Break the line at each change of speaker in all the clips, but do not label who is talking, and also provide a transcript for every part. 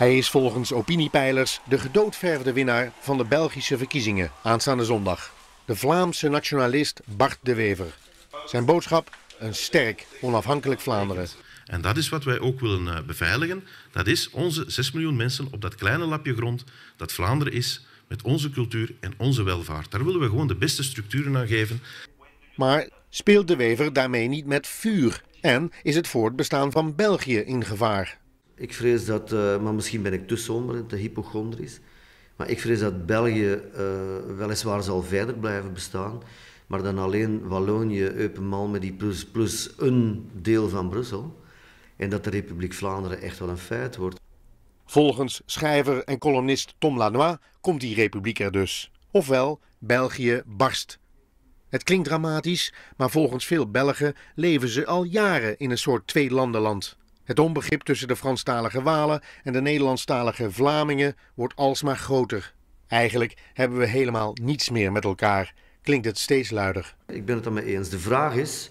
Hij is volgens opiniepeilers de gedoodverfde winnaar van de Belgische verkiezingen aanstaande zondag. De Vlaamse nationalist Bart de Wever. Zijn
boodschap: een sterk, onafhankelijk Vlaanderen. En dat is wat wij ook willen eh, beveiligen. Dat is onze 6 miljoen mensen op dat kleine lapje grond dat Vlaanderen is met onze cultuur en onze welvaart. Daar willen we gewoon de beste structuren aan geven. Maar speelt de
Wever daarmee niet met vuur? En is het voortbestaan van België in gevaar?
Ik vrees dat, eh, maar misschien ben ik te somber en te hypochondrisch, maar ik vrees dat België eh, weliswaar zal verder blijven bestaan, maar dan alleen Wallonië, met die plus, plus een deel van Brussel. En dat de Republiek Vlaanderen echt wel een
feit wordt. Volgens schrijver en columnist Tom Lanois komt die republiek er dus. Ofwel, België barst. Het klinkt dramatisch, maar volgens veel Belgen leven ze al jaren in een soort tweelandenland. Het onbegrip tussen de Franstalige Walen en de Nederlandstalige Vlamingen wordt alsmaar groter. Eigenlijk hebben we helemaal niets meer met elkaar, klinkt het steeds luider. Ik ben het ermee eens. De vraag is,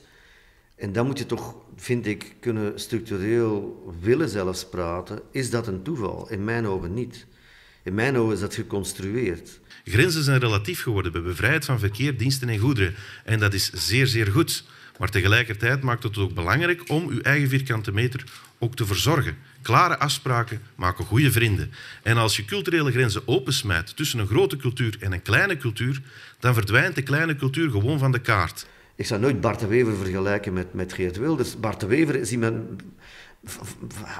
en dan moet je toch, vind ik, kunnen structureel willen zelfs praten, is dat een toeval? In mijn ogen niet. In mijn ogen is dat geconstrueerd.
Grenzen zijn relatief geworden. We bevrijd van verkeer, diensten en goederen. En dat is zeer, zeer goed. Maar tegelijkertijd maakt het ook belangrijk om uw eigen vierkante meter ook te verzorgen. Klare afspraken maken goede vrienden. En als je culturele grenzen opensmijt tussen een grote cultuur en een kleine cultuur, dan verdwijnt de kleine cultuur gewoon van de kaart. Ik zou nooit Bart de Wever
vergelijken met, met Geert Wilders. Bart de Wever is iemand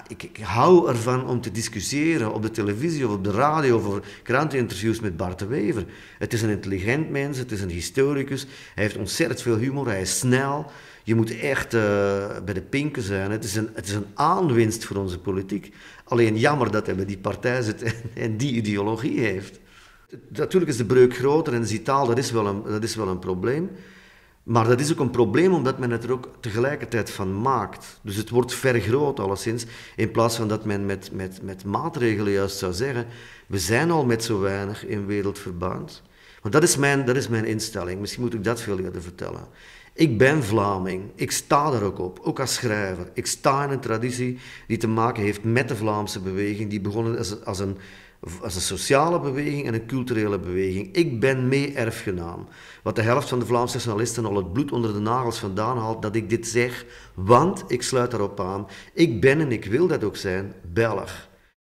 ik, ik, hou ervan om te discussiëren op de televisie of op de radio over kranteninterviews met Bart de Wever. Het is een intelligent mens, het is een historicus, hij heeft ontzettend veel humor, hij is snel. Je moet echt eh, bij de pinken zijn. Het is, een, het is een aanwinst voor onze politiek. Alleen jammer dat hij bij die partij zit en, die ideologie heeft. Natuurlijk is de breuk groter en zitaal, dat is wel een, dat is wel een probleem. Maar dat is ook een probleem omdat men het er ook tegelijkertijd van maakt. Dus het wordt vergroot alleszins, in plaats van dat men met, met, met maatregelen juist zou zeggen, we zijn al met zo weinig in wereldverband. Want dat is, mijn, dat is mijn instelling, misschien moet ik dat veel eerder vertellen. Ik ben Vlaming, ik sta daar ook op, ook als schrijver. Ik sta in een traditie die te maken heeft met de Vlaamse beweging, die begonnen als, als een als een sociale beweging en een culturele beweging. Ik ben mee erfgenaam. Wat de helft van de Vlaamse nationalisten al het bloed onder de nagels vandaan haalt, dat ik dit zeg, want ik sluit daarop aan. Ik ben en ik wil dat ook zijn, Belg.